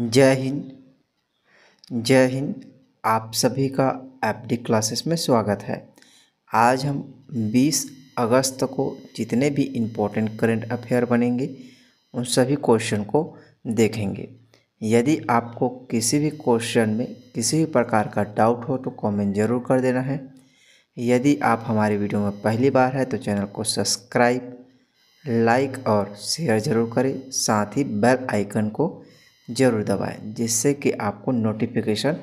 जय हिंद जय हिंद आप सभी का एफ डी क्लासेस में स्वागत है आज हम 20 अगस्त को जितने भी इम्पोर्टेंट करंट अफेयर बनेंगे उन सभी क्वेश्चन को देखेंगे यदि आपको किसी भी क्वेश्चन में किसी भी प्रकार का डाउट हो तो कमेंट जरूर कर देना है यदि आप हमारे वीडियो में पहली बार है तो चैनल को सब्सक्राइब लाइक और शेयर जरूर करें साथ ही बेल आइकन को ज़रूर दबाएं जिससे कि आपको नोटिफिकेशन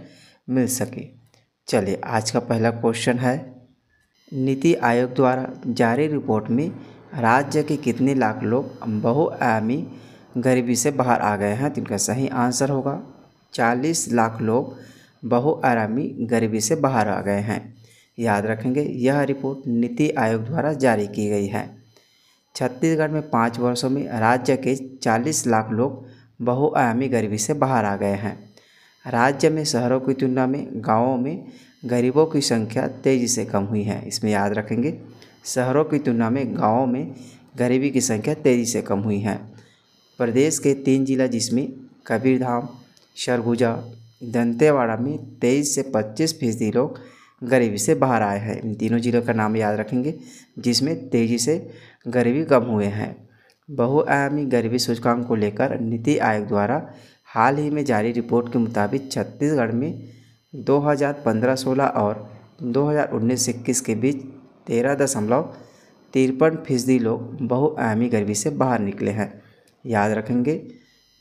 मिल सके चलिए आज का पहला क्वेश्चन है नीति आयोग द्वारा जारी रिपोर्ट में राज्य के कितने लाख लोग बहुआयामी गरीबी से बाहर आ गए हैं तो इनका सही आंसर होगा चालीस लाख लोग बहुआयामी गरीबी से बाहर आ गए हैं याद रखेंगे यह रिपोर्ट नीति आयोग द्वारा जारी की गई है छत्तीसगढ़ में पाँच वर्षों में राज्य के चालीस लाख लोग बहुआयामी गरीबी से बाहर आ गए हैं राज्य में शहरों की तुलना में गांवों में गरीबों की संख्या तेज़ी से कम हुई है इसमें याद रखेंगे शहरों की तुलना में गांवों में गरीबी की संख्या तेज़ी से कम हुई है प्रदेश के तीन जिला जिसमें कबीरधाम सरगुजा दंतेवाड़ा में तेईस से पच्चीस फीसदी लोग गरीबी से बाहर आए हैं इन तीनों जिलों का नाम याद रखेंगे जिसमें तेज़ी से गरीबी कम हुए हैं बहुआयामी गरीबी सूचकांक को लेकर नीति आयोग द्वारा हाल ही में जारी रिपोर्ट के मुताबिक छत्तीसगढ़ में 2015-16 और 2019-21 के बीच तेरह दशमलव तिरपन फीसदी लोग बहुआयामी गरीबी से बाहर निकले हैं याद रखेंगे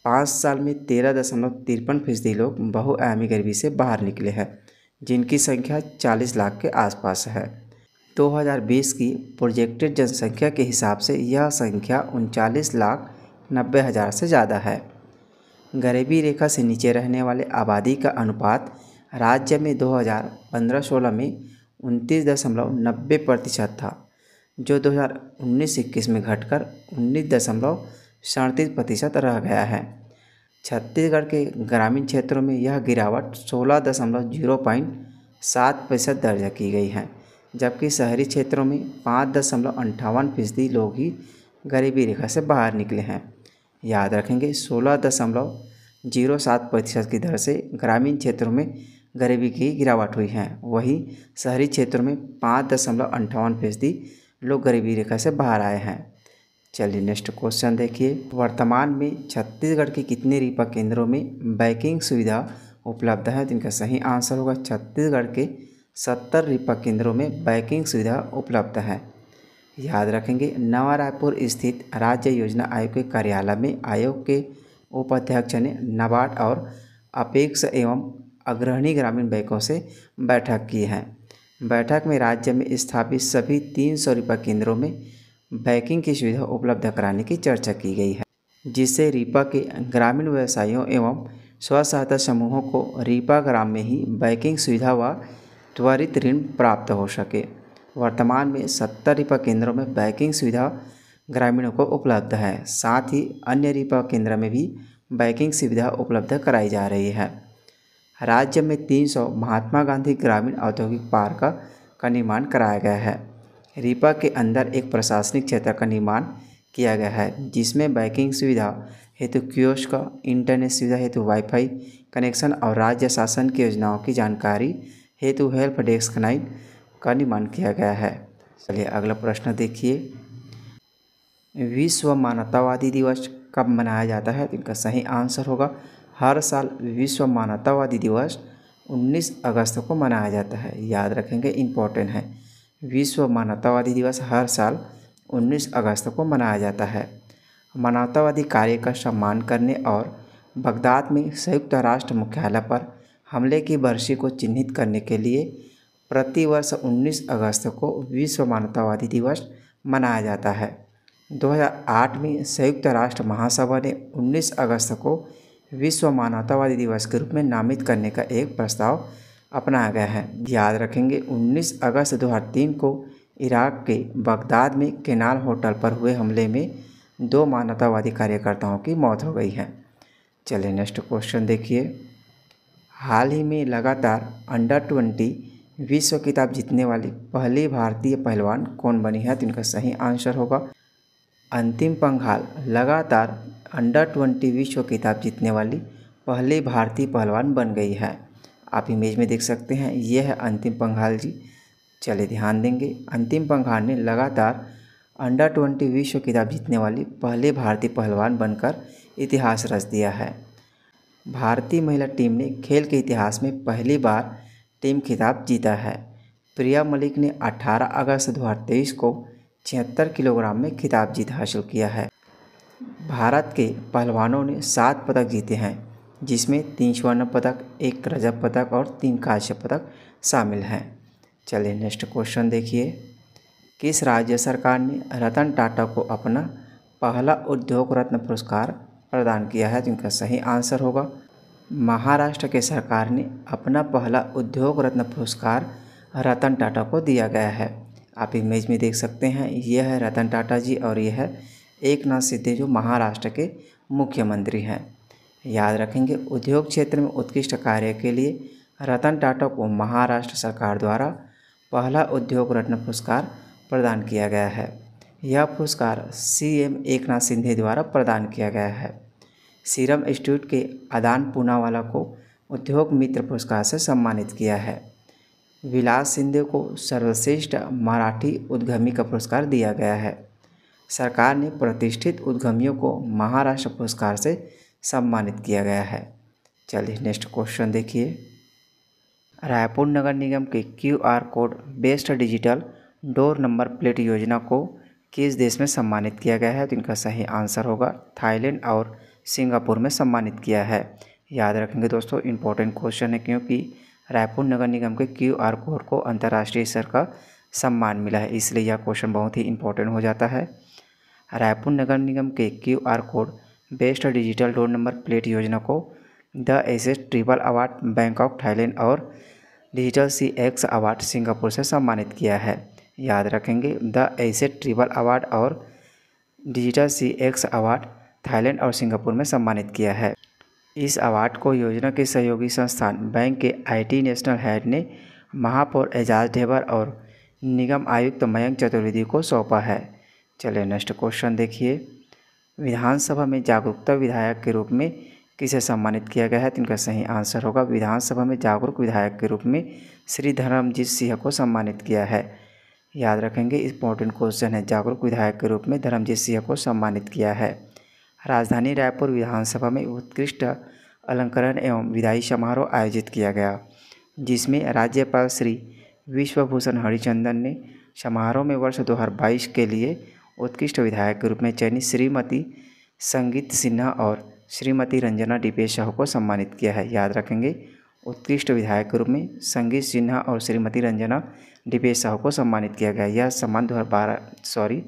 पाँच साल में तेरह दशमलव तिरपन फीसदी लोग बहुआयामी गरीबी से बाहर निकले हैं जिनकी संख्या चालीस लाख के आसपास है 2020 की प्रोजेक्टेड जनसंख्या के हिसाब से यह संख्या उनचालीस लाख नब्बे हज़ार से ज़्यादा है गरीबी रेखा से नीचे रहने वाले आबादी का अनुपात राज्य में 2015-16 में उनतीस दशमलव नब्बे प्रतिशत था जो 2019-21 में घटकर उन्नीस दशमलव सड़तीस प्रतिशत रह गया है छत्तीसगढ़ के ग्रामीण क्षेत्रों में यह गिरावट सोलह दशमलव जीरो पॉइंट सात प्रतिशत दर्ज की गई है जबकि शहरी क्षेत्रों में पाँच दशमलव अंठावन फीसदी लोग ही गरीबी रेखा से बाहर निकले हैं याद रखेंगे सोलह दशमलव जीरो सात प्रतिशत की दर से ग्रामीण क्षेत्रों में गरीबी की गिरावट हुई है वहीं शहरी क्षेत्रों में पाँच दशमलव अंठावन फीसदी लोग गरीबी रेखा से बाहर आए हैं चलिए नेक्स्ट क्वेश्चन देखिए वर्तमान में छत्तीसगढ़ के कितने रीपा केंद्रों में बैंकिंग सुविधा उपलब्ध है जिनका सही आंसर होगा छत्तीसगढ़ के सत्तर रिपा केंद्रों में बैंकिंग सुविधा उपलब्ध है याद रखेंगे नवा रायपुर स्थित राज्य योजना आयोग के कार्यालय में आयोग के उपाध्यक्ष ने नाबार्ड और अपेक्ष एवं अग्रणी ग्रामीण बैंकों से बैठक की है बैठक में राज्य में स्थापित सभी तीन सौ रिपा केंद्रों में बैंकिंग की सुविधा उपलब्ध कराने की चर्चा की गई है जिससे रीपा के ग्रामीण व्यवसायियों एवं स्व सहायता समूहों को रीपा ग्राम में ही बैंकिंग सुविधा व त्वरित ऋण प्राप्त हो सके वर्तमान में सत्तर रिपा केंद्रों में बैंकिंग सुविधा ग्रामीणों को उपलब्ध है साथ ही अन्य रिपा केंद्र में भी बैंकिंग सुविधा उपलब्ध कराई जा रही है राज्य में 300 महात्मा गांधी ग्रामीण औद्योगिक पार्क का निर्माण कराया गया है रीपा के अंदर एक प्रशासनिक क्षेत्र का निर्माण किया गया है जिसमें बैंकिंग सुविधा हेतु क्योश का इंटरनेट सुविधा हेतु वाईफाई कनेक्शन और राज्य शासन की योजनाओं की जानकारी हेतु हेल्प डेस्क नाइन का निर्माण किया गया है चलिए अगला प्रश्न देखिए विश्व मानवतावादी दिवस कब मनाया जाता है तो इनका सही आंसर होगा हर साल विश्व मानवतावादी दिवस 19 अगस्त को मनाया जाता है याद रखेंगे इम्पोर्टेंट है विश्व मानवतावादी दिवस हर साल 19 अगस्त को मनाया जाता है मानवतावादी कार्य का सम्मान करने और बगदाद में संयुक्त राष्ट्र मुख्यालय पर हमले की बरसी को चिन्हित करने के लिए प्रतिवर्ष 19 अगस्त को विश्व मानवतावादी दिवस मनाया जाता है 2008 में संयुक्त राष्ट्र महासभा ने 19 अगस्त को विश्व मानवतावादी दिवस के रूप में नामित करने का एक प्रस्ताव अपनाया गया है याद रखेंगे 19 अगस्त 2003 को इराक के बगदाद में केनाल होटल पर हुए हमले में दो मानवतावादी कार्यकर्ताओं की मौत हो गई है चलिए नेक्स्ट क्वेश्चन देखिए हाल ही में लगातार अंडर ट्वेंटी विश्व खिताब जीतने वाली पहली भारतीय पहलवान कौन बनी है तो इनका सही आंसर होगा अंतिम पंघाल लगातार अंडर ट्वेंटी विश्व खिताब जीतने वाली पहली भारतीय पहलवान बन गई है आप इमेज में देख सकते हैं यह है अंतिम पंघाल जी चलिए ध्यान देंगे अंतिम पंघाल ने लगातार अंडर ट्वेंटी विश्व खिताब जीतने वाली पहले भारतीय पहलवान बनकर इतिहास रच दिया है भारतीय महिला टीम ने खेल के इतिहास में पहली बार टीम खिताब जीता है प्रिया मलिक ने 18 अगस्त दो को छिहत्तर किलोग्राम में खिताब जीत हासिल किया है भारत के पहलवानों ने सात पदक जीते हैं जिसमें तीन स्वर्ण पदक एक रजत पदक और तीन कांस्य पदक शामिल हैं चलिए नेक्स्ट क्वेश्चन देखिए किस राज्य सरकार ने रतन टाटा को अपना पहला उद्योग रत्न पुरस्कार प्रदान किया है जिनका सही आंसर होगा महाराष्ट्र के सरकार ने अपना पहला उद्योग रत्न पुरस्कार रतन टाटा को दिया गया है आप इमेज में देख सकते हैं यह है रतन टाटा जी और यह है एक नाथ सिद्धे जो महाराष्ट्र के मुख्यमंत्री हैं याद रखेंगे उद्योग क्षेत्र में उत्कृष्ट कार्य के लिए रतन टाटा को महाराष्ट्र सरकार द्वारा पहला उद्योग रत्न पुरस्कार प्रदान किया गया है यह पुरस्कार सीएम एकनाथ सिंधे द्वारा प्रदान किया गया है सीरम इंस्टीट्यूट के आदान पूनावाला को उद्योग मित्र पुरस्कार से सम्मानित किया है विलास सिंधे को सर्वश्रेष्ठ मराठी उद्यमी का पुरस्कार दिया गया है सरकार ने प्रतिष्ठित उद्यमियों को महाराष्ट्र पुरस्कार से सम्मानित किया गया है चलिए नेक्स्ट क्वेश्चन देखिए रायपुर नगर निगम के Q R code based digital door number plate योजना को किस देश में सम्मानित किया गया है तो इनका सही आंसर होगा थाईलैंड और सिंगापुर में सम्मानित किया है याद रखेंगे दोस्तों इंपॉर्टेंट क्वेश्चन है क्योंकि रायपुर नगर निगम के क्यू आर कोड को अंतर्राष्ट्रीय स्तर का सम्मान मिला है इसलिए यह क्वेश्चन बहुत ही इंपॉर्टेंट हो जाता है रायपुर नगर निगम के Q R code based digital road number plate योजना को the ACES triple award Bangkok Thailand और digital C X award Singapore से सम्मानित किया है याद रखेंगे द एस ट्रिपल अवार्ड और digital C X award Thailand और सिंगापुर में सम्मानित किया है इस अवार्ड को योजना के सहयोगी संस्थान बैंक के आईटी नेशनल हेड ने महापौर एजाज ढेबर और निगम आयुक्त तो मयंक चतुर्वेदी को सौंपा है चलिए नेक्स्ट क्वेश्चन देखिए विधानसभा में जागरूकता विधायक के रूप में किसे सम्मानित किया गया है तो इनका सही आंसर होगा विधानसभा में जागरूक विधायक के रूप में श्री धर्मजीत सिंह को सम्मानित किया है याद रखेंगे इंपॉर्टेंट क्वेश्चन है जागरूक विधायक के रूप में धर्मजीत सिंह को सम्मानित किया है राजधानी रायपुर विधानसभा में उत्कृष्ट अलंकरण एवं विदाई समारोह आयोजित किया गया जिसमें राज्यपाल श्री विश्वभूषण हरिचंदन ने समारोह में वर्ष 2022 के लिए उत्कृष्ट विधायक के रूप में चयनित श्रीमती संगीत सिन्हा और श्रीमती रंजना डिपे शाह को सम्मानित किया है याद रखेंगे उत्कृष्ट विधायक के रूप में संगीत सिन्हा और श्रीमती रंजना डिपे शाह को सम्मानित किया गया यह सम्मान दो सॉरी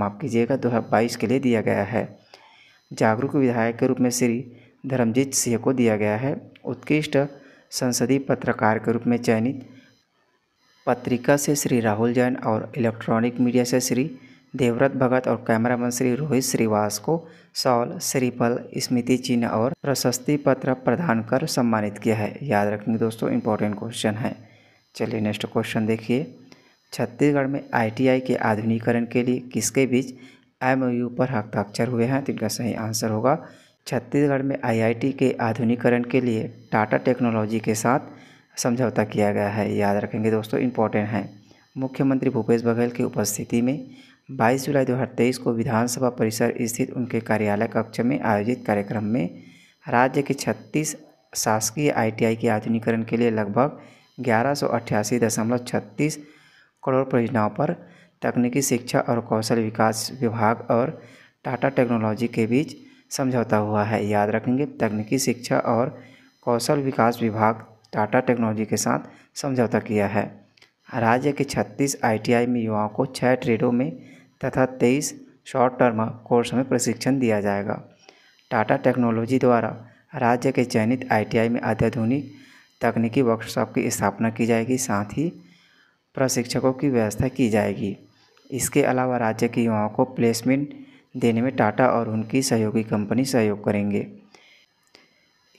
माफ़ कीजिएगा दो के लिए दिया गया है जागरूक विधायक के रूप में श्री धर्मजीत सिंह को दिया गया है उत्कृष्ट संसदीय पत्रकार के रूप में चयनित पत्रिका से श्री राहुल जैन और इलेक्ट्रॉनिक मीडिया से श्री देवव्रत भगत और कैमरामैन श्री रोहित श्रीवास को सॉल श्रीपल स्मृति चिन्ह और प्रशस्ति पत्र प्रदान कर सम्मानित किया है याद रखेंगे दोस्तों इंपॉर्टेंट क्वेश्चन है चलिए नेक्स्ट क्वेश्चन देखिए छत्तीसगढ़ में आईटीआई के आधुनिकरण के लिए किसके बीच एम यू पर हस्ताक्षर हुए हैं तो इनका सही आंसर होगा छत्तीसगढ़ में आईआईटी के आधुनिकरण के लिए टाटा टेक्नोलॉजी के साथ समझौता किया गया है याद रखेंगे दोस्तों इम्पोर्टेंट है मुख्यमंत्री भूपेश बघेल की उपस्थिति में 22 जुलाई 2023 को विधानसभा परिसर स्थित उनके कार्यालय कक्ष में आयोजित कार्यक्रम में राज्य के 36 शासकीय आईटीआई के आधुनिकरण के लिए लगभग ग्यारह करोड़ परियोजनाओं पर तकनीकी शिक्षा और कौशल विकास विभाग और टाटा टेक्नोलॉजी के बीच समझौता हुआ है याद रखेंगे तकनीकी शिक्षा और कौशल विकास विभाग टाटा टेक्नोलॉजी के साथ समझौता किया है राज्य के 36 आईटीआई में युवाओं को छः ट्रेडों में तथा 23 शॉर्ट टर्म कोर्स में प्रशिक्षण दिया जाएगा टाटा टेक्नोलॉजी द्वारा राज्य के चयनित आईटीआई में अत्याधुनिक तकनीकी वर्कशॉप की स्थापना की जाएगी साथ ही प्रशिक्षकों की व्यवस्था की जाएगी इसके अलावा राज्य के युवाओं को प्लेसमेंट देने में टाटा और उनकी सहयोगी कंपनी सहयोग करेंगे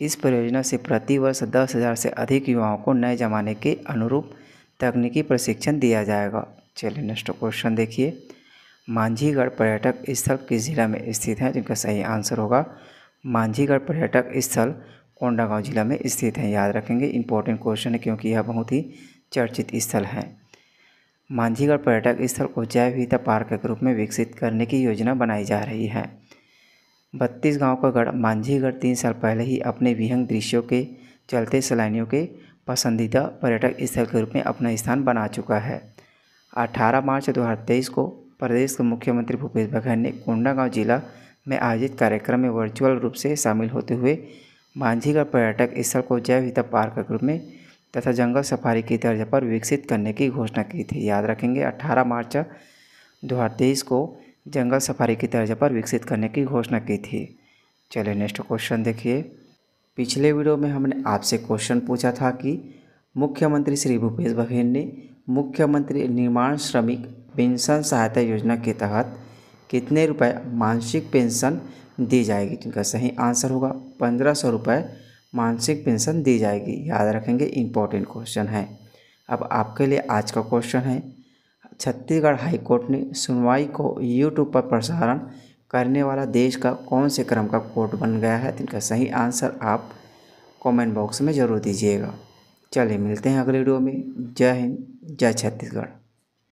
इस परियोजना से प्रतिवर्ष दस हज़ार से अधिक युवाओं को नए जमाने के अनुरूप तकनीकी प्रशिक्षण दिया जाएगा चलिए नेक्स्ट क्वेश्चन देखिए मांझीगढ़ पर्यटक स्थल किस जिला में स्थित है जिनका सही आंसर होगा मांझीगढ़ पर्यटक स्थल कोंडागांव जिला में स्थित है याद रखेंगे इंपॉर्टेंट क्वेश्चन है क्योंकि यह बहुत ही चर्चित स्थल है मांझीगढ़ पर्यटक स्थल को जैव विविधता पार्क के रूप में विकसित करने की योजना बनाई जा रही है बत्तीस गाँव का गढ़ मांझीगढ़ तीन साल पहले ही अपने विहंग दृश्यों के चलते सैलानियों के पसंदीदा पर्यटक स्थल के रूप में अपना स्थान बना चुका है 18 मार्च 2023 को प्रदेश के मुख्यमंत्री भूपेश बघेल ने कोंडागांव जिला में आयोजित कार्यक्रम में वर्चुअल रूप से शामिल होते हुए मांझीगढ़ पर्यटक स्थल को जैव हिता पार्क के रूप में तथा जंगल सफारी की तर्ज पर विकसित करने की घोषणा की थी याद रखेंगे 18 मार्च 2023 को जंगल सफारी की तर्ज पर विकसित करने की घोषणा की थी चलिए नेक्स्ट क्वेश्चन देखिए पिछले वीडियो में हमने आपसे क्वेश्चन पूछा था कि मुख्यमंत्री श्री भूपेश बघेल ने मुख्यमंत्री निर्माण श्रमिक पेंशन सहायता योजना के तहत कितने रुपए मासिक पेंशन दी जाएगी जिनका सही आंसर होगा पंद्रह सौ रुपये मानसिक पेंशन दी जाएगी याद रखेंगे इम्पोर्टेंट क्वेश्चन है अब आपके लिए आज का क्वेश्चन है छत्तीसगढ़ हाई कोर्ट ने सुनवाई को यूट्यूब पर प्रसारण करने वाला देश का कौन से क्रम का कोर्ट बन गया है इनका सही आंसर आप कमेंट बॉक्स में ज़रूर दीजिएगा चलिए मिलते हैं अगले वीडियो में जय हिंद जय छत्तीसगढ़